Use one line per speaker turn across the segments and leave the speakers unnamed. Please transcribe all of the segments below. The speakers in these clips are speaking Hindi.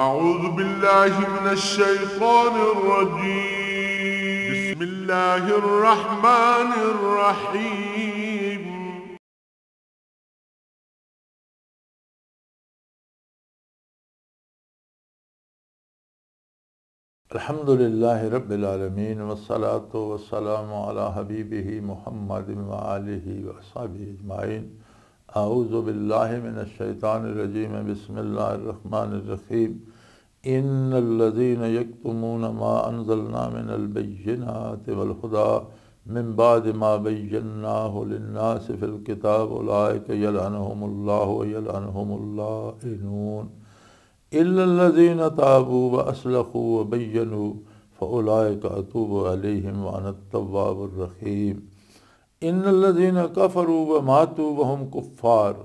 أعوذ بالله من الشيطان الرجيم بسم الله الرحمن الرحيم الحمد لله رب العالمين والصلاة والسلام على حبيبه محمد وآله وأصحابه أجمعين आउज़बिल्लिमिनशैतानरजीम बसमीम इन लदीन यकतमून माज़लनामिनबैनातवलखुदा मम्बाद माबैनासिफ़िलकिताबलाकमल्लामून इल्लदीन ताबू व असलखू व बैनु फ़लाक अतूब अलहम वानतवाबरकीम इन कफरू व मातु वहम कुफ़ार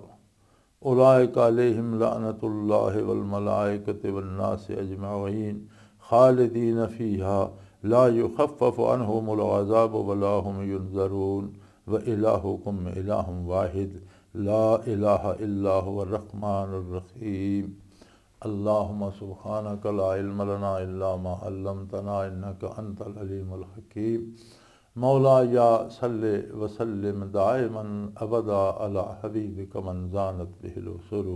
उलाकमलाकतन्नास अजमाइन खालदीन फ़ीहा लाफ़फ़नहमज़ाब वलाहमजरून व इलाकुम इलाहम वाहिद ला इलाहमान अल्लाम सुबहान कला इल्मलना इल्लामा मौला या सल वसलम दायमन अबदा अला हबीब कमन जानत बहलो सुरु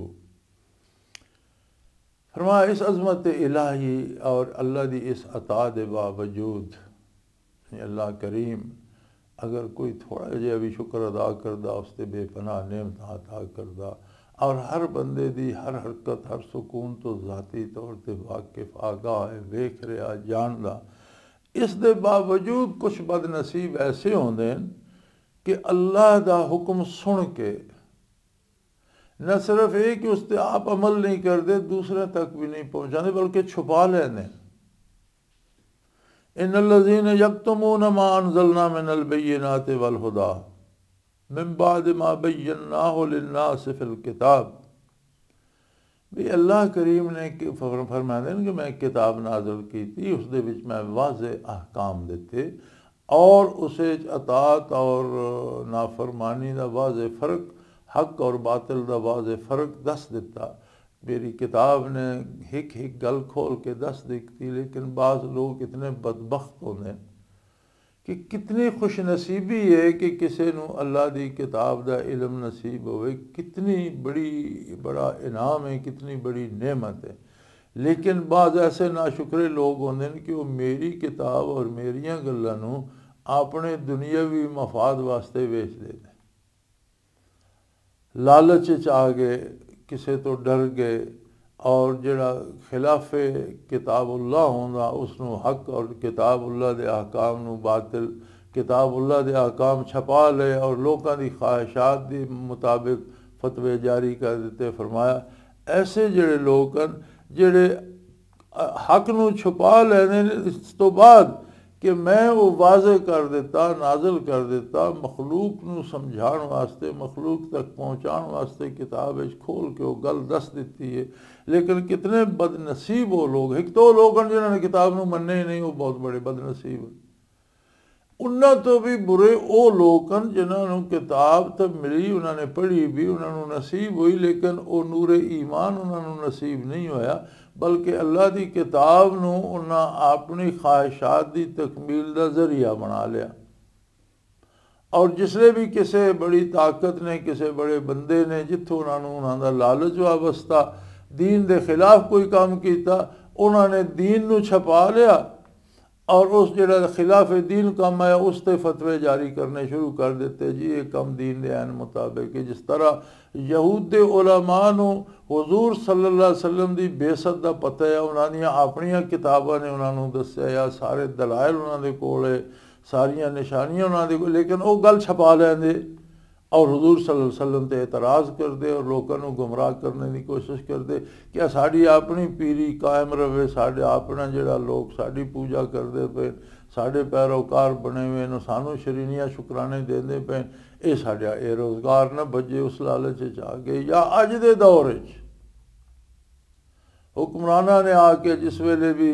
फरमा इस अजमत इलाही और अल्लाह दी इस अताद बावजूद अल्लाह करीम अगर कोई थोड़ा जहा भी शुक्र अदा करदा उसते बेपनाह नेमत अदा करता और हर बंदे दी हर हरकत हर सुकून तो ज़ाती तौर पर वाकिफ आगा है वेख रहा जानदा इस दे बावजूद कुछ बदनसीब ऐसे होंगे कि अल्लाह का हुक्म सुन के न सिर्फ ये कि उस पर आप अमल नहीं करते दूसरे तक भी नहीं पहुँचाते बल्कि छुपा लेने इन लजीन न मान जलना में नलबैनात वलहुदा मिम्बाद हो बैन्ना सिफिल किताब भी अल्लाह करीम ने ਕਿ ਫਰਮਾਉਂਦੇ ਨੇ ਕਿ ਮੈਂ ਕਿਤਾਬ ਨਾਜ਼ਲ ਕੀਤੀ ਉਸ ਦੇ मैं वाज़ अहकाम ਅਹਕਾਮ और उसे अतात और नाफरमानी का वाज फ़र्क हक और बातिल का वाज फ़र्क दस दिता मेरी किताब ने हिक हिक गल खोल के दस दिखती लेकिन बाज़ लोग इतने होते हैं ਕਿ ਕਿਤਨੀ ਖੁਸ਼ਨਸੀਬੀ ਹੈ ਕਿ ਕਿਸੇ ਨੂੰ ਅੱਲਾ ਦੀ ਕਿਤਾਬ ਦਾ ਇਲਮ ਨਸੀਬ ਹੋਵੇ ਕਿਤਨੀ ਬੜੀ ਬੜਾ ਇਨਾਮ ਹੈ ਕਿਤਨੀ ਬੜੀ ਨਿਮਤ ਹੈ ਲੇਕਿਨ ਬਾਜ਼ ਐਸੇ ਨਾਸ਼ੁਕਰੇ ਲੋਕ ਹੁੰਦੇ ਨੇ ਕਿ ਉਹ ਮੇਰੀ ਕਿਤਾਬ ਔਰ ਮੇਰੀਆਂ ਗੱਲਾਂ ਨੂੰ ਆਪਣੇ ਦੁਨੀਆਵੀ ਮਫਾਦ ਵਾਸਤੇ ਵੇਚਦੇ ਨੇ ਲਾਲਚ ਚ ਆ ਗਏ ਕਿਸੇ ਤੋਂ ਡਰ ਗਏ और जरा खिलाफ किताबुल्ला होगा उसनों हक और किताबुल्ला के अहकाम बातिल किताब किताबुल्ला के अहकाम छपा ले और लोगों की ख्वाहिशात के मुताबिक फतवे जारी कर दते फरमाया ऐसे जड़े लोग जड़े हक न छुपा लेने इस तो बाद ਕਿ ਮੈਂ ਉਹ ਵਾਜ਼ਹ ਕਰ ਦਿੱਤਾ ਨਾਜ਼ਲ ਕਰ ਦਿੱਤਾ ਮਖਲੂਕ ਨੂੰ ਸਮਝਾਉਣ ਵਾਸਤੇ ਮਖਲੂਕ ਤੱਕ ਪਹੁੰਚਾਉਣ ਵਾਸਤੇ ਕਿਤਾਬ ਵਿੱਚ ਖੋਲ ਕੇ ਉਹ ਗੱਲ ਦੱਸ ਦਿੱਤੀ ਹੈ ਲੇਕਿਨ ਕਿਤਨੇ ਬਦਨਸੀਬ ਉਹ ਲੋਕ ਇੱਕ ਤੋਂ ਲੋਕ ਹਨ ਜਿਨ੍ਹਾਂ ਨੇ ਕਿਤਾਬ ਨੂੰ ਮੰਨੇ ਹੀ ਨਹੀਂ ਉਹ ਬਹੁਤ ਬੜੇ ਬਦਨਸੀਬ ਹਨ ਉਹਨਾਂ ਤੋਂ ਵੀ ਬੁਰੇ ਉਹ ਲੋਕ ਹਨ ਜਿਨ੍ਹਾਂ ਨੂੰ ਕਿਤਾਬ ਤਾਂ ਮਿਲੀ ਉਹਨਾਂ ਨੇ ਪੜ੍ਹੀ ਵੀ ਉਹਨਾਂ ਨੂੰ ਨਸੀਬ ਹੋਈ ਲੇਕਿਨ ਉਹ ਨੂਰੇ ਈਮਾਨ ਉਹਨਾਂ ਨੂੰ ਨਸੀਬ ਨਹੀਂ ਹੋਇਆ बल्कि अल्लाह की किताब नी ख्वाहिशात की तकमील का जरिया बना लिया और जिसने भी किसी बड़ी ताकत ने किसी बड़े बंदे ने जितों उन्होंने उन्होंने लालच वावस्ता दीन के खिलाफ कोई काम किया उन्होंने दीन छपा लिया ਔਰ ਉਸ ਜਿਹੜਾ ਖਿਲਾਫ دین ਕੰਮ ਹੈ ਉਸ ਤੇ ਫਤਵੇ ਜਾਰੀ ਕਰਨੇ ਸ਼ੁਰੂ ਕਰ ਦਿੱਤੇ ਜੀ ਇਹ ਕੰਮ دین ਦੇ ਐਨ ਮੁਤਾਬਕ ਜਿਸ ਤਰ੍ਹਾਂ ਯਹੂਦ ਦੇ ਉਲਮਾ ਨੂੰ ਹਜ਼ੂਰ ਸੱਲੱਲਾਹੁ ਅਲੈਹਿ ਵਸੱਲਮ ਦੀ ਬੇਸਤ ਦਾ ਪਤਾ ਹੈ ਉਹਨਾਂ ਦੀਆਂ ਆਪਣੀਆਂ ਕਿਤਾਬਾਂ ਨੇ ਉਹਨਾਂ ਨੂੰ ਦੱਸਿਆ ਆ ਸਾਰੇ ਦਲਾਇਲ ਉਹਨਾਂ ਦੇ ਕੋਲ ਸਾਰੀਆਂ ਨਿਸ਼ਾਨੀਆਂ ਉਹਨਾਂ ਦੇ ਕੋਲ ਲੇਕਿਨ ਉਹ ਗੱਲ ਛਪਾ ਲੈਂਦੇ ਔਰ ਹਜ਼ੂਰ ਸੱਲੱਲਾਹੁ ਵਸੱਲਮ ਤੇ ਇਤਰਾਜ਼ ਕਰਦੇ ਔਰ ਲੋਕਾਂ ਨੂੰ ਗੁੰਮਰਾਹ ਕਰਨ ਦੀ ਕੋਸ਼ਿਸ਼ ਕਰਦੇ ਕਿ ਸਾਡੀ ਆਪਣੀ ਪੀਰੀ ਕਾਇਮ ਰਵੇ ਸਾਡੇ ਆਪਣਾ ਜਿਹੜਾ ਲੋਕ ਸਾਡੀ ਪੂਜਾ ਕਰਦੇ ਪਏ ਸਾਡੇ ਪੈਰੋਕਾਰ ਬਣੇ ਹੋਏ ਨੇ ਸਾਨੂੰ ਸ਼ਰੀਨੀਆ ਸ਼ੁਕਰਾਨੇ ਦਿੰਦੇ ਪਏ ਇਹ ਸਾਡਾ ਇਹ ਰੋਜ਼ਗਾਰ ਨਾ ਭੱਜੇ ਉਸ ਲਾਲਚ ਚ ਆ ਗਏ ਜਾਂ ਅੱਜ ਦੇ ਦੌਰ ਵਿੱਚ ਹੁਕਮਰਾਨਾਂ ਨੇ ਆ ਕੇ ਜਿਸ ਵੇਲੇ ਵੀ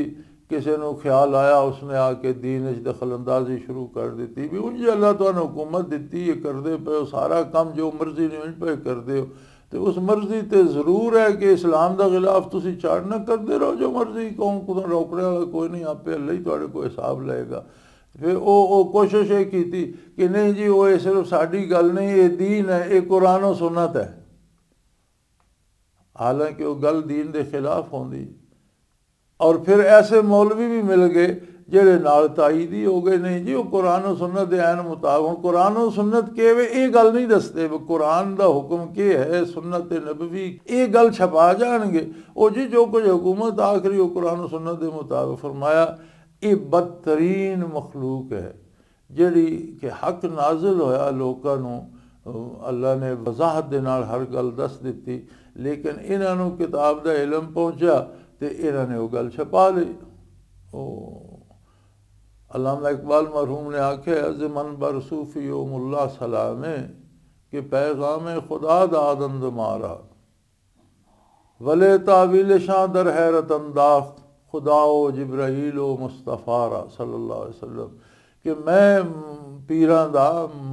ਕਿਸੇ ਨੂੰ ਖਿਆਲ ਆਇਆ ਉਸਨੇ ਆ ਕੇ دین ਵਿੱਚ ਦਖਲਅੰਦਾਜ਼ੀ ਸ਼ੁਰੂ ਕਰ ਦਿੱਤੀ ਵੀ ਉਂਝ ਅੱਲਾਹ ਤੁਹਾਨੂੰ ਹਕੂਮਤ ਦਿੱਤੀ ਇਹ ਕਰਦੇ ਪਏ ਸਾਰਾ ਕੰਮ ਜੋ ਮਰਜ਼ੀ ਨੇ ਪਏ ਕਰਦੇ ਹੋ ਤੇ ਉਸ ਮਰਜ਼ੀ ਤੇ ਜ਼ਰੂਰ ਹੈ ਕਿ ਇਸਲਾਮ ਦਾ ਖਿਲਾਫ ਤੁਸੀਂ ਨਾ ਕਰਦੇ ਰਹੋ ਜੋ ਮਰਜ਼ੀ ਕੌਮ ਕੋਈ ਰੋਕਣ ਵਾਲਾ ਕੋਈ ਨਹੀਂ ਆਪੇ ਅੱਲਾ ਹੀ ਤੁਹਾਡੇ ਕੋਲ ਹਿਸਾਬ ਲਏਗਾ ਫਿਰ ਉਹ ਉਹ ਕੋਸ਼ਿਸ਼ ਇਹ ਕੀਤੀ ਕਿ ਨਹੀਂ ਜੀ ਉਹ ਇਹ ਸਿਰਫ ਸਾਡੀ ਗੱਲ ਨਹੀਂ ਇਹ دین ਹੈ ਇਹ ਕੁਰਾਨੋ ਸੁਨਨਤ ਹੈ ਹਾਲਾਂਕਿ ਉਹ ਗੱਲ دین ਦੇ ਖਿਲਾਫ ਹੁੰਦੀ ਔਰ ਫਿਰ ਐਸੇ ਮੌਲਵੀ ਵੀ ਮਿਲ ਗਏ ਜਿਹੜੇ ਨਾਲ ਤਾਈਦੀ ਹੋ ਗਏ ਨਹੀਂ ਜੀ ਉਹ ਕੁਰਾਨ ਤੇ ਸੁਨਨਤ ਦੇ ਐਨ ਮੁਤਾਬਕ ਕੁਰਾਨ ਤੇ ਸੁਨਨਤ ਕਿਵੇਂ ਇਹ ਗੱਲ ਨਹੀਂ ਦੱਸਦੇ ਵੀ ਕੁਰਾਨ ਦਾ ਹੁਕਮ ਕੀ ਹੈ ਸੁਨਨਤ ਨਬਵੀ ਇਹ ਗੱਲ ਛਪਾ ਜਾਣਗੇ ਉਹ ਜੀ ਜੋ ਕੁਝ ਹਕੂਮਤ ਆਖਰੀ ਉਹ ਕੁਰਾਨ ਤੇ ਸੁਨਨਤ ਦੇ ਮੁਤਾਬਕ ਫਰਮਾਇਆ ਇਹ ਬਦਤਰੀਨ ਮਖਲੂਕ ਹੈ ਜਿਹੜੀ ਕਿ ਹੱਕ ਨਾਜ਼ਲ ਹੋਇਆ ਲੋਕਾਂ ਨੂੰ ਅੱਲਾ ਨੇ ਵਜ਼ਾਹਤ ਦੇ ਨਾਲ ਹਰ ਗੱਲ ਦੱਸ ਦਿੱਤੀ ਲੇਕਿਨ ਇਹਨਾਂ ਨੂੰ ਕਿਤਾਬ ਦਾ ਇਲਮ ਪਹੁੰਚਿਆ तो ਇਹਨਾਂ ਨੇ ਉਹ ਗੱਲ ਛਪਾ ਲਈ ਉਹ अलामा इकबाल मरहूम ने आखे अजमन बर ओ मुला सलाम कि पैगाम खुदा दादंद मारा वले तावील शाह दर हैरत अंदाख खुदा जबरहील मुस्तफ़ारा सल्ला वसलम कि मैं पीर का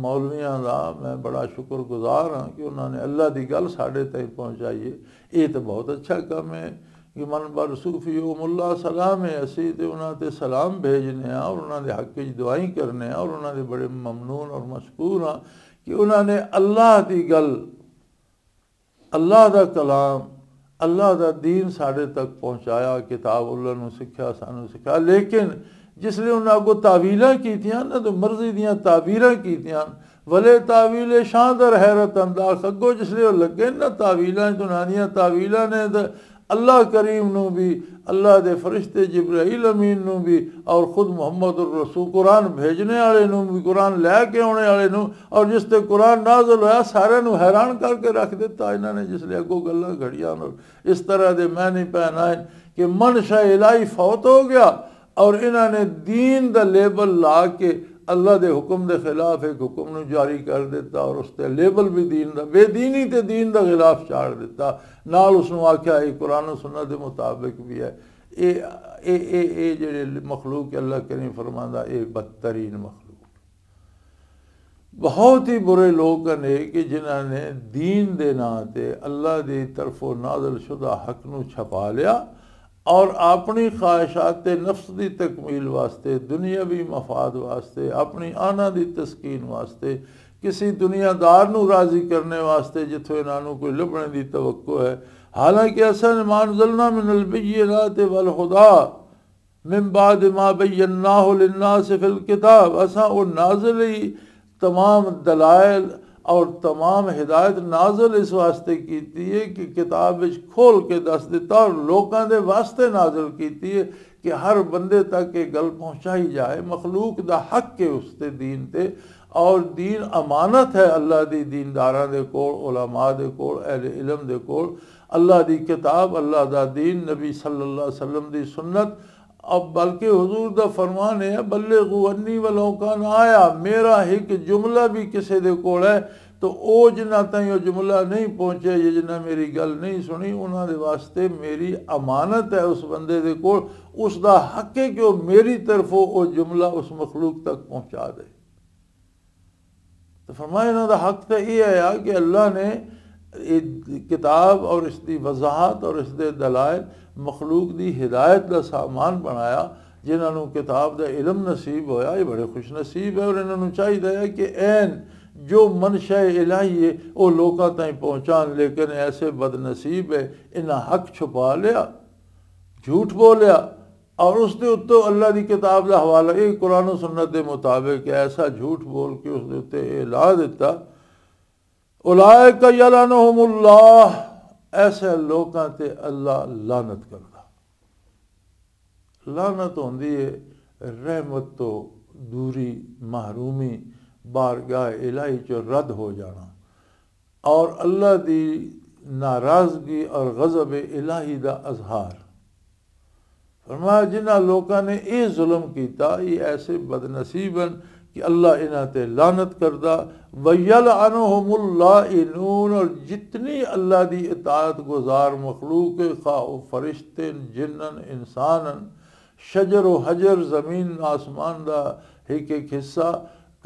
मौलविया का मैं बड़ा शुक्र गुजार हाँ कि उन्होंने अल्लाह की गल साढ़े तक पहुँचाई ये तो बहुत अच्छा कम है कि मन बर सूफी हो मुला सलाम है असि तो उन्होंने सलाम भेजने और उन्होंने हक दुआई करने और उन्होंने बड़े ममनून और मशहूर हाँ कि उन्होंने अल्लाह की गल अल्लाह का कलाम अल्लाह का दीन साढ़े तक पहुँचाया किताब उन्होंने सीखा सू सीखा लेकिन जिसने उन्हें अगो तावील कीतियाँ ना तो मर्जी दियाँ तावील कीतिया वले तावीले शानदार हैरत अंदाज अगो जिसने लगे ना तावील तो उन्होंने तावील ने तो अल्लाह करीम न भी अल्लाह के फरिश्ते जबराइल अमीन न भी और खुद मुहम्मद रसू कुरान भेजने वाले भी कुरान लै के आने वाले और जिसते कुरान नाजल हो सारे हैरान करके रख दिता इन्होंने जिसले अगो गल घड़िया इस तरह के मैं नहीं भैन आए कि मन शाह इलाई फौत हो गया और इन्होंने दीन का लेबल ला के अल्लाह के हुक्म के खिलाफ एक हुक्म जारी कर दिता और उसके लेबल भी दीन का बेदीनी तो दीन का खिलाफ चाड़ दिता नाल उसू आख्या ये कुरान सुना के मुताबिक भी है ये जे मखलूक अल्लाह नहीं फरमा ये बदतरीन मखलूक बहुत ही बुरे लोग ने कि जिन्होंने दीन के नाते अल्लाह की तरफों नादल शुदा हक न छपा लिया और अपनी ख्वाहिशात नफ्स की तकमील वास्ते दुनियावी मफाद वास्ते अपनी आना की तस्कीन वास्ते किसी दुनियादार राजी करने वास्ते जितों इन्हों को लभने की तवक्को है हालांकि असन मान जलना मिनल बीजिए वल खुदा मिम्बा दिमा बना हो लिना सिफिल किताब असा वो नाजली तमाम दलायल और तमाम हिदायत नाजल इस वास्ते की है कि किताब खोल के दस दिता और लोगों के वास्ते नाजल की है कि हर बंदे तक ये गल पहुँचाई जाए मखलूक का हक है उसते दीन ते और दीन अमानत है अल्लाह दी दीनदारा दे कोल उलमा कोल अहल इलम दे कोल अल्लाह की किताब अल्लाह का दीन नबी सल्ला वसलम की सुन्नत अब बल्कि हजूर का फरमान है बल्ले गुवनी वालों का ना आया मेरा एक जुमला भी किसी के कोल है तो वह जिन्ना तई वह जुमला नहीं पहुँचे जो जिन्हें मेरी गल नहीं सुनी उन्होंने वास्ते मेरी अमानत है उस बंदे के उसका हक है कि वह मेरी तरफों वो जुमला उस मखलूक तक पहुँचा दे तो फरमाया इन्हों का हक तो यह है कि अल्लाह ने किताब और इसकी वजाहत और इस दलायल मखलूक की हिदायत का सामान बनाया जिन्होंने किताब का इलम नसीब होया ये बड़े खुश नसीब है और इन्होंने चाहिए है कि एन जो मनशा इलाही है वो लोगों तक पहुँचा लेकिन ऐसे बदनसीब है इन्हें हक छुपा लिया झूठ बोलिया और उसके उत्तों अल्लाह की किताब का हवाला ये कुरान सुन्नत के मुताबिक ऐसा झूठ बोल के उसके उत्ते ला दिता ਉਲਾਇ ਕਯਲਨਹੁਮੁੱਲਾਹ ਐਸੇ ਲੋਕਾਂ ਤੇ ਅੱਲਾ ਲਾਨਤ ਕਰਦਾ ਲਾਨਤ ਹੁੰਦੀ ਹੈ ਰਹਿਮਤ ਤੋਂ दूरी महरूमी बारगाह इलाही चो रद्द हो जाना और अल्लाह की नाराज़गी और गज़ब इलाही का अजहार फरमाया जिन्हों लोगों ने यह जुलम किया ऐसे बदनसीबन कि अल्लाह इन्हें लानत करता वैल अनहमुल्लानून और जितनी अल्लाह की इतात गुजार मखलूक खा फरिश्ते जिन्न इंसान शजर व हजर जमीन आसमान का एक एक हिस्सा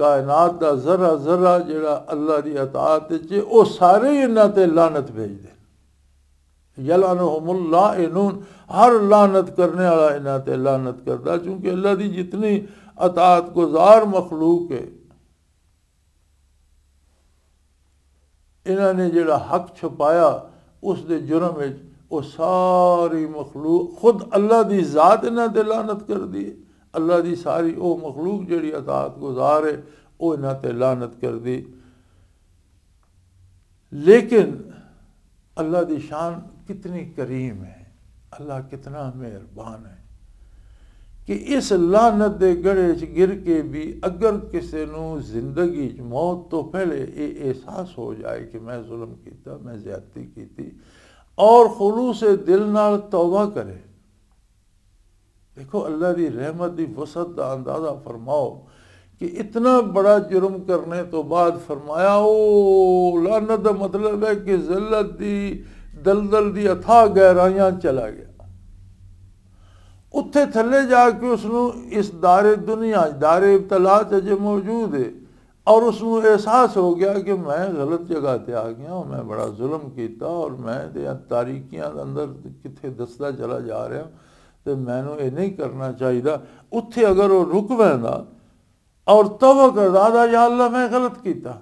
कायनात का जरा जरा जरा अल्लाह की अतात वह सारे इन्होंने लानत भेजते इनून हर लानत करने वाला इन्होंने लानत करता चूंकि अल्लाह की जितनी अतात गुजार मखलूक है इन्हों ने जो हक छुपाया उस जुर्म सारी मखलूक खुद अल्लाह की जात इन्हें लानत कर दी अल्लाह की सारी वह मखलूक जी अतात गुजार है वह इन्हें लानत कर दी लेकिन अल्लाह की शान कितनी करीम है अल्लाह कितना मेहरबान है कि इस लानत दे गड़े च गिर के भी अगर किसी जिंदगी मौत तो पहले ये एहसास हो जाए कि मैं जुल्म किया मैं ज्यादती की और खलूस दिल नाल तौबा करे देखो अल्लाह की रहमत की वसत का अंदाजा फरमाओ कि इतना बड़ा जुर्म करने तो बाद फरमाया ओ लानत का मतलब है कि जिलत की दलदल की अथाह गहराइया चला गया उत्थे थले ਜਾ ਕੇ ਉਸ ਨੂੰ ਇਸ ਦਾਰੇ ਦੁਨੀਆ ਦਾਰੇ ਇਬਤਲਾ ਤੇ ਜੇ और उसमें एहसास हो गया कि मैं गलत जगह पर आ गया और मैं बड़ा जुल्म किया और मैं तारीखियां अंदर कितने दसदा चला जा रहा तो मैनू ये नहीं करना चाहिए उत्थे अगर वह रुक बहना और तब कर दादा या मैं गलत किया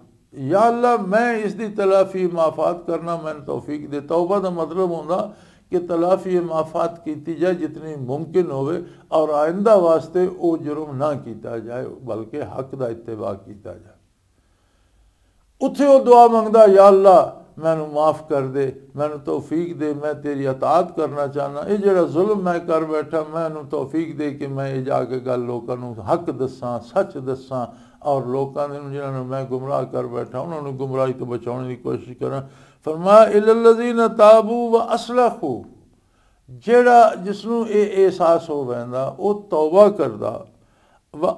या मैं इसकी तलाफी माफात करना मैं तोफीक दे तौबा का मतलब होंगे कि तलाफी माफात की जाए जितनी मुमकिन होवे और आइंदा वास्ते वो जुर्म ना किया जाए बल्कि हक का इतवा किया जाए उत्थे वो दुआ मंगता या अल्लाह ਮੈਨੂੰ ਮਾਫ ਕਰ ਦੇ ਮੈਨੂੰ ਤੌਫੀਕ ਦੇ ਮੈਂ ਤੇਰੀ ਇਤਾਤ ਕਰਨਾ ਚਾਹਨਾ ਇਹ ਜਿਹੜਾ ਜ਼ੁਲਮ ਮੈਂ ਕਰ ਬੈਠਾ ਮੈਨੂੰ ਤੌਫੀਕ ਦੇ ਕਿ ਮੈਂ ਇਹ ਜਾ ਕੇ ਗੱਲ ਲੋਕਾਂ ਨੂੰ ਹੱਕ ਦੱਸਾਂ ਸੱਚ ਦੱਸਾਂ ਔਰ ਲੋਕਾਂ ਨੂੰ ਜਿਹਨਾਂ ਨੂੰ ਮੈਂ ਗੁੰਮਰਾਹ ਕਰ ਬੈਠਾ ਉਹਨਾਂ ਨੂੰ ਗੁੰਮਰਾਹੀ ਤੋਂ ਬਚਾਉਣ ਦੀ ਕੋਸ਼ਿਸ਼ ਕਰਾਂ ਫਰਮਾ ਇਲਲਜ਼ੀਨ ਤਾਬੂ ਵਾ ਜਿਹੜਾ ਜਿਸ ਨੂੰ ਇਹ ਅਹਿਸਾਸ ਹੋ ਵੈਂਦਾ ਉਹ ਤੌਬਾ ਕਰਦਾ ਵਾ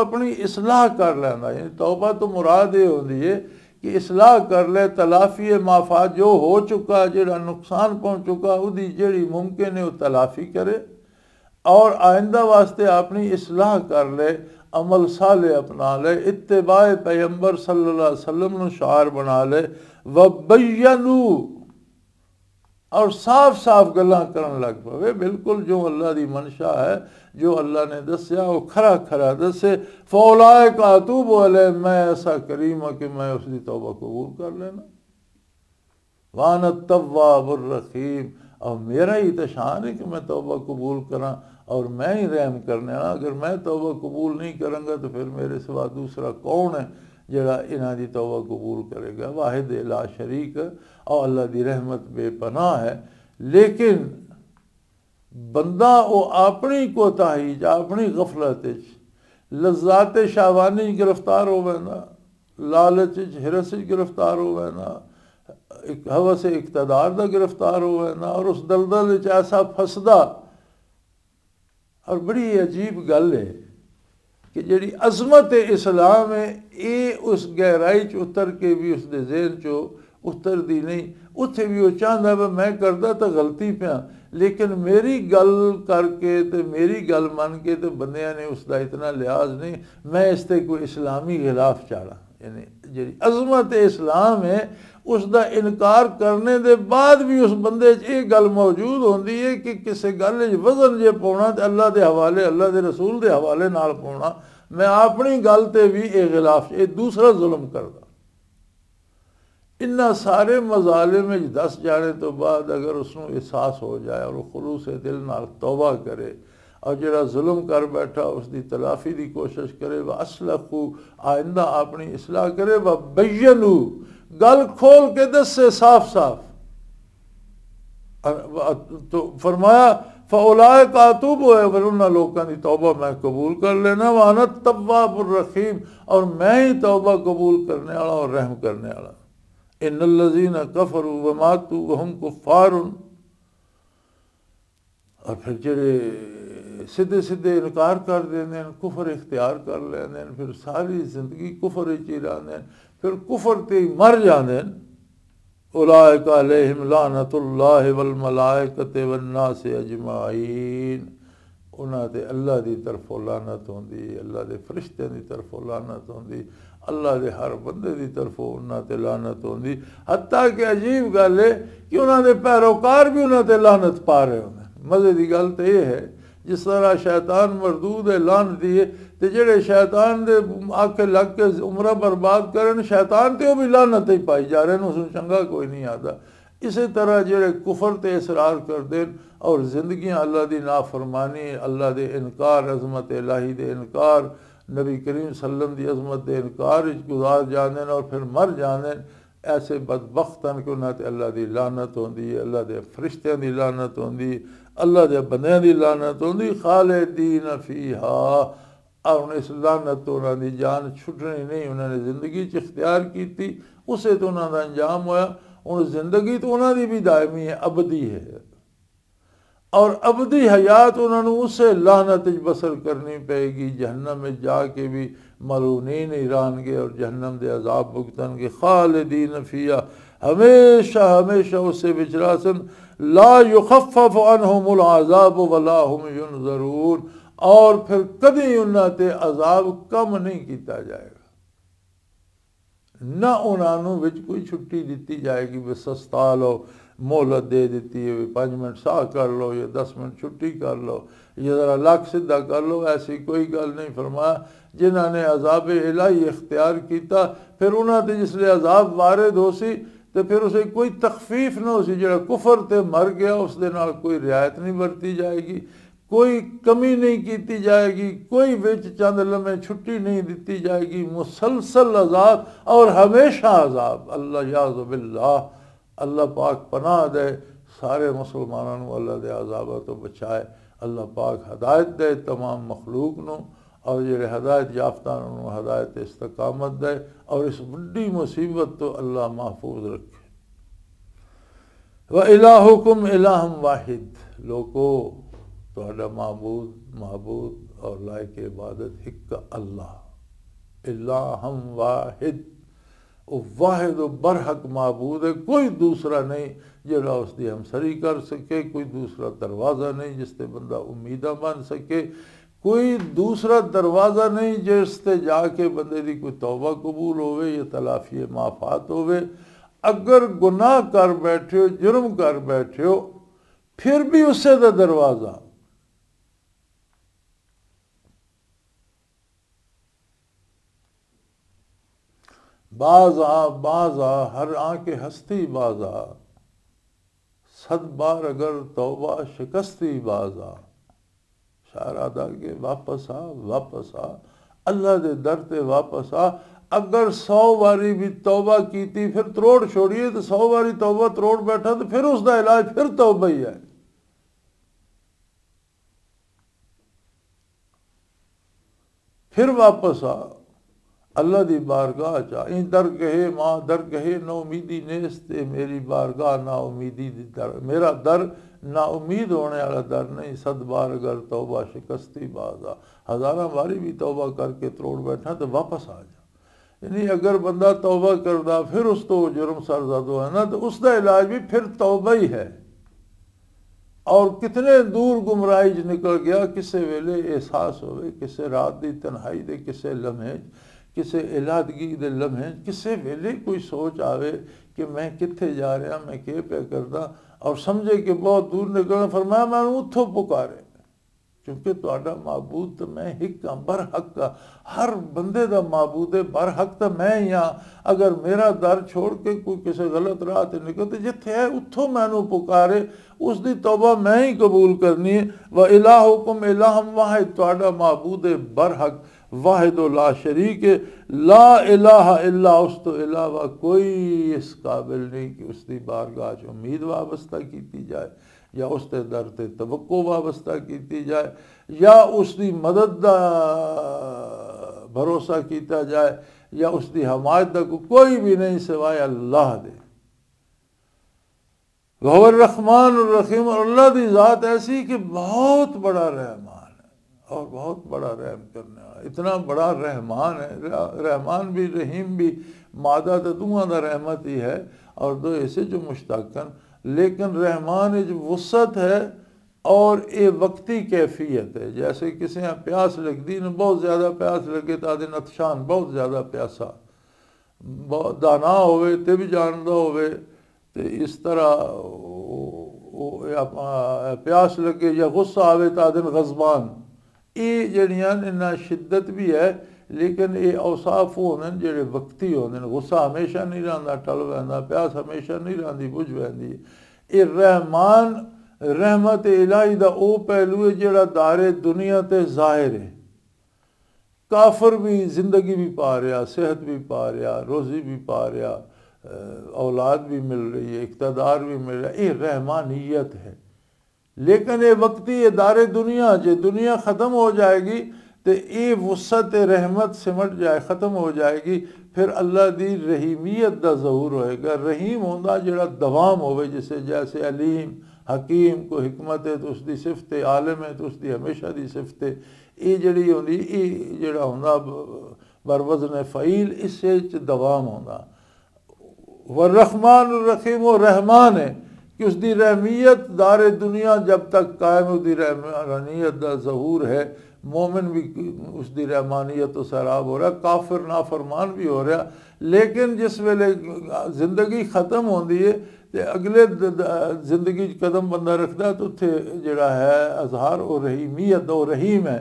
ਆਪਣੀ ਇਸਲਾਹ ਕਰ ਲੈਂਦਾ ਯਾਨੀ ਤੌਬਾ ਤੋਂ ਮੁਰਾਦ ਇਹ ਹੁੰਦੀ ਏ कि इसलाह कर ले तलाफी माफा जो हो चुका जो नुकसान पहुँच चुका वो ਜਿਹੜੀ मुमकिन है वह तलाफी करे और आइंदा वास्ते अपनी इसलाह कर ले अमल साले अपना ले इतबाए पैंबर सल्लल्लाहु अलैहि शार बना ले ਬਣਾ और साफ साफ गल करन लग पवे बिल्कुल जो अल्लाह की मंशा है जो अल्लाह ने दसिया वह खरा खरा दसे फौलाए का तू बोले मैं ऐसा करीम हाँ कि मैं उसकी तौबा कबूल कर लेना वान तवाबुररखीम और मेरा ही तो शान है कि मैं तौबा कबूल करा और मैं ही रहम करने अगर मैं तौबा कबूल नहीं करूँगा तो फिर मेरे सिवा दूसरा कौन है जरा इन्ह की तोबा कबूल करेगा वाहिद ला शरीक और अल्लाह की रहमत बेपना है लेकिन बंदा वो अपनी कोताही अपनी गफलत लज्जात शावानी गिरफ्तार हो ना लालच हिरस गिरफ्तार हो ना एक हवस इकतदार का गिरफ्तार हो ना और उस दलदल ऐसा फसदा और बड़ी अजीब गल है कि जी अज़मत इस्लाम है ये उस गहराई च उतर के भी उसने जेन चो दी नहीं उत्थे भी वो चाहता वह मैं करता तो गलती पाया लेकिन मेरी गल करके तो मेरी गल मन के तो बंद ने उसका इतना लिहाज नहीं मैं इसते कोई इस्लामी खिलाफ चाड़ा यानी जी अजमत इस्लाम है उसका इनकार करने के बाद भी उस बंद गल मौजूद होंगी है कि किसी गल वजन जो पाँना तो अल्लाह के हवाले अल्लाह के रसूल के हवाले न पाँना मैं अपनी गलते भी ये खिलाफ ये दूसरा जुलम करदा इन्ना सारे मजालिम दस जाने तो बाद अगर उसू एहसास हो जाए और खलूस दिल न तौबा करे और जो जुलम कर बैठा उसकी तलाफी की कोशिश करे व असलखू आइंदा अपनी असलाह करे व बैयनू गल खोल के दस साफ साफ तो फरमाया फौलाए कातूब लोगों की तौबा मैं कबूल कर लेना वानत तब्बाबुलरखीम और मैं ही तौबा कबूल करने वाला और रहम करने वाला कफरू लजीन कफर वमातू वहम कुफार और फिर जे सीधे सीधे इनकार कर देंगे कुफर इख्तियार कर लेंगे फिर सारी जिंदगी कुफर ही रहने फिर कुफर के मर जाने उलायकानतुल्लामलायकतेवन्ना से अजमाइन ਉਹਨਾਂ ਤੇ ਅੱਲਾ ਦੀ ਤਰਫੋਂ ਲਾਨਤ ਹੁੰਦੀ ਅੱਲਾ ਦੇ ਫਰਿਸ਼ਤਿਆਂ ਦੀ ਤਰਫੋਂ ਲਾਨਤ ਹੁੰਦੀ ਅੱਲਾ ਦੇ ਹਰ ਬੰਦੇ ਦੀ ਤਰਫੋਂ ਉਹਨਾਂ ਤੇ ਲਾਨਤ ਹੁੰਦੀ ਹੱਤਾ ਕਿ ਅਜੀਬ ਗੱਲ ਹੈ ਕਿ ਉਹਨਾਂ ਦੇ ਪੈਰੋਕਾਰ ਵੀ ਉਹਨਾਂ ਤੇ ਲਾਨਤ ਪਾ ਰਹੇ ਹੁੰਦੇ ਮਜ਼ੇ ਦੀ ਗੱਲ ਤੇ ਇਹ ਹੈ जिस तरह शैतान मरदूद ऐलान दिए तो जेड़े शैतान दे आके लग के उम्र बर्बाद कर शैतान तो भी लानत ही पाई जा रहे उस चंगा कोई नहीं आता इस तरह जेड़े कुफर ते इसरार कर देन और जिंदगी अल्लाह की नाफरमानी अल्लाह के इनकार अजमत लाही दे इनकार नबी करीम सलम की अजमत दे इनकार गुजार जाने और फिर मर जाते ऐसे बदबकत हैं कि उन्हें अल्लाह की लानत होंगी अल्लाह के फरिश्त की लानत होंगी अल्लाह के बंद की लानत होंगी खाले दीन फीहा उन्हें इस लानत तो उन्होंने जान छुटनी नहीं उन्होंने जिंदगी इख्तियार की उस तो उन्होंने अंजाम होया हूँ जिंदगी तो उन्होंने भी दायमी है अबधि है और अबधि हयात उन्होंने उस लानत बसर करनी पेगी जहनम में जाके भी मलूनीन ही गए और जहनम के अजाब भुगतन के खालदीन फीया हमेशा हमेशा उससे विचरासन ला ज़रूर और फिर कभी उन्हें अजाब कम नहीं किया जाएगा ना उन्होंने कोई छुट्टी दी जाएगी भी सस्ता लो मोहलत दे दी है भी पाँच मिनट सह कर लो या दस मिनट छुट्टी कर लो या ज़रा लक सीधा कर लो ऐसी कोई गल नहीं फरमाया जिन्होंने अजाब इलाही इख्तियार किया फिर उन्होंने जिसल अजाब वारे दो सी तो फिर उसे कोई तकफीफ ना उसी जो कुफर से मर गया उस कोई रियायत नहीं बरती जाएगी कोई कमी नहीं की जाएगी कोई बिच चंद लमे छुट्टी नहीं दी जाएगी मुसलसल अजाब और हमेशा अजाब अल्लाह याजबिल्ला अल्लाह पाक पनाह दे सारे मुसलमानों अल्लाह दे आजाब तो बचाए अल्लाह पाक हदायत दे तमाम मखलूक न और जो हदायत याफ्ता हदायत इस्तकामत दे और इस बड़ी मुसीबत तो अल्लाह महफूज रखे व इलाहुकुम इलाह वाहिद लोको तो महबूद महबूद और लायक इबादत एक अल्लाह इलाहम वाहिद वाहिद बरहक महबूद है कोई दूसरा नहीं जरा उसकी हमसरी कर सके कोई दूसरा दरवाज़ा नहीं जिससे बंदा उम्मीदा बन सके कोई दूसरा दरवाज़ा नहीं जिसते जाके बंदे की कोई तौबा कबूल होवे या तलाफी माफात होवे अगर गुनाह कर बैठे हो जुर्म कर बैठे हो फिर भी उससे तो दरवाज़ा बाजा बाजा हर आके हस्ती बाजा सद बार अगर तौबा शिकस्ती बाजा ਇਸ਼ਾਰਾ ਦਾ ਕਿ ਵਾਪਸ ਆ ਵਾਪਸ ਆ ਅੱਲਾ ਦੇ ਦਰ ਤੇ ਵਾਪਸ ਆ ਅਗਰ 100 ਵਾਰੀ ਵੀ ਤੌਬਾ ਕੀਤੀ ਫਿਰ ਤਰੋੜ ਛੋੜੀਏ ਤੇ 100 ਵਾਰੀ ਤੌਬਾ ਤਰੋੜ ਬੈਠਾ ਤੇ ਫਿਰ ਉਸ ਦਾ ਇਲਾਜ ਫਿਰ ਤੌਬਾ ਹੀ ਹੈ फिर वापस आ अल्लाह दी बारगाह चा इन दर कहे माँ दर कहे ना ने नेस्ते मेरी बारगाह ना उम्मीदी दी दर मेरा दर ना उम्मीद होने वाला दर नहीं सद बार अगर तोबा शिकस्ती बाजा हज़ारा बारी भी तोबा करके तोड़ बैठा तो वापस आ जा यानी अगर बंदा तोबा करदा फिर उस तो जुर्म सरजद है ना तो उसका इलाज भी फिर तोबा ही है और कितने दूर गुमराइज निकल गया किसे वेले एहसास होवे किसे रात की तनहाई दे किसे लम्हे ਕਿਸੇ ਇਲਾਦਗੀ ਦੇ ਲਮਹੇ ਕਿਸੇ ਵੇਲੇ ਕੋਈ ਸੋਚ ਆਵੇ ਕਿ ਮੈਂ ਕਿੱਥੇ ਜਾ ਰਿਹਾ ਮੈਂ ਕੀ ਪਿਆ ਕਰਦਾ ਔਰ ਸਮਝੇ ਕਿ ਬਹੁਤ ਦੂਰ ਨਿਕਲਣਾ ਫਰਮਾਇਆ ਮੈਂ ਉੱਥੋਂ ਪੁਕਾਰੇ ਕਿਉਂਕਿ ਤੁਹਾਡਾ ਮਾਬੂਦ ਤਾਂ ਮੈਂ ਹੀ ਹਾਂ ਹੱਕ ਹਰ ਬੰਦੇ ਦਾ ਮਾਬੂਦ ਹੈ ਬਰ ਹੱਕ ਤਾਂ ਮੈਂ ਹੀ ਹਾਂ ਅਗਰ ਮੇਰਾ ਦਰ ਛੋੜ ਕੇ ਕੋਈ ਕਿਸੇ ਗਲਤ ਰਾਹ ਤੇ ਨਿਕਲ ਤੇ ਜਿੱਥੇ ਹੈ ਉੱਥੋਂ ਮੈਨੂੰ ਪੁਕਾਰੇ ਉਸ ਦੀ ਤੌਬਾ ਮੈਂ ਹੀ ਕਬੂਲ ਕਰਨੀ ਹੈ ਵਾ ਇਲਾਹੁਕਮ ਇਲਾਹਮ ਵਾਹਿਦ ਤੁਹਾਡਾ ਮਾਬੂਦ ਹੈ ਬਰ ਹੱਕ वाहिद ला शरीक ला इला उस तो अलावा कोई इस काबिल नहीं कि उसकी बारगाह च उम्मीद वाबस्ता की जाए या उसके दर से तवक्को वाबस्ता की जाए या उसकी मदद का भरोसा किया जाए या उसकी हमायत का कोई भी नहीं सिवाय अल्लाह दे गौर रहमान रखीम और अल्लाह की ज़ात ऐसी कि बहुत बड़ा रहमान और बहुत बड़ा रहम करने वाला इतना बड़ा रहमान है रहमान भी रहीम भी मादा तो तदुआन रहमत ही है और दो ऐसे जो मुश्ताकन लेकिन रहमान जो वसत है और ये वक्ती कैफियत है जैसे किसी यहाँ प्यास लग दी ना बहुत ज़्यादा प्यास लगे तो आदि नक्शान बहुत ज़्यादा प्यासा बहुत दाना होवे तो भी जानता होवे तो इस तरह या, प्यास लगे या गुस्सा आवे तो आदि गजबान ਇਹ ਜਿਹੜੀਆਂ ਇਹਨਾਂ ਸ਼ਿੱਦਤ ਵੀ ਹੈ ਲੇਕਿਨ ਇਹ ਔਸਾਫ ਹੋਣਨ ਜਿਹੜੇ ਵਕਤੀ ਹੋਣਨ ਗੁੱਸਾ ਹਮੇਸ਼ਾ ਨਹੀਂ ਰਹਿੰਦਾ ਟਲ ਵੈਂਦਾ ਪਿਆਸ ਹਮੇਸ਼ਾ ਨਹੀਂ ਰਹਿੰਦੀ ਬੁਝ ਵੈਂਦੀ ਇਹ ਰਹਿਮਾਨ ਰਹਿਮਤ ਇਲਾਹੀ ਦਾ ਉਹ ਪਹਿਲੂ ਹੈ ਜਿਹੜਾ ਦਾਰੇ ਦੁਨੀਆ ਤੇ ਜ਼ਾਹਿਰ ਹੈ ਕਾਫਰ ਵੀ ਜ਼ਿੰਦਗੀ ਵੀ ਪਾ ਰਿਹਾ ਸਿਹਤ ਵੀ ਪਾ ਰਿਹਾ ਰੋਜ਼ੀ ਵੀ ਪਾ ਰਿਹਾ औलाद भी मिल रही है इकतदार भी मिल रहा है ये रहमानियत है लेकिन ये वक्ती इदारे दुनिया जो दुनिया ख़त्म हो जाएगी तो ये वसत रहमत सिमट जाए ख़त्म हो जाएगी फिर अल्लाह की रहीमियत का जहूर होएगा रहीम होंदा जोड़ा दवाम हो जिसे जैसे अलीम हकीम को हिकमत है तो उसकी सिफत है आलम है तो उसकी हमेशा की सिफत है ये जड़ी होंगी ये जोड़ा हों बरवजन फ़ईल इस दवाम होंदा वर रहमान रखीम वो रहमान है कि उसकी रहमियत दार दुनिया जब तक कायम उसकी रहमानियत का जहूर है मोमिन भी उसकी रहमानियत तो सैराब हो रहा काफिर नाफरमान भी हो रहा लेकिन जिस वेले जिंदगी ख़त्म होती है तो अगले जिंदगी कदम बंदा रखता तो उत्थे जोड़ा है अजहार और रहीमियत और रहीम है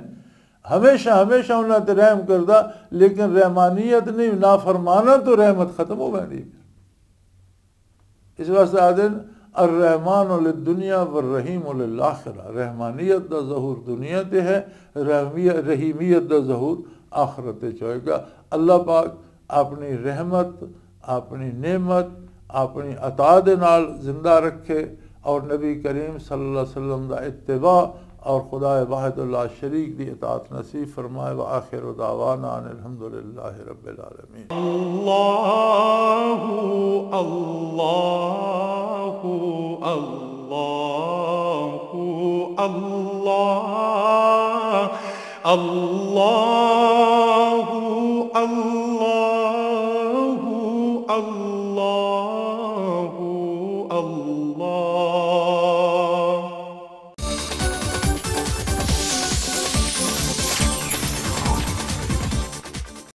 हमेशा हमेशा उन्होंने रहम करता लेकिन रहमानियत नहीं नाफरमाना तो रहमत ख़त्म हो गई इस वास्ते आदि दुनिया व रहीमरा रहमानियत द जहूर दुनिया ते है रहीमियत द जहूर आखरत चोएगा अल्लाह पाक अपनी रहमत अपनी नेमत अपनी अता दे जिंदा रखे और नबी करीम सल वसलम का इतवा और खुदा वाहद शरीक दी इतात नसीब फरमाए व आखिर दावाना अलहमदिल्ला रबालमीन अल्लाह अल्लाह अल्लाह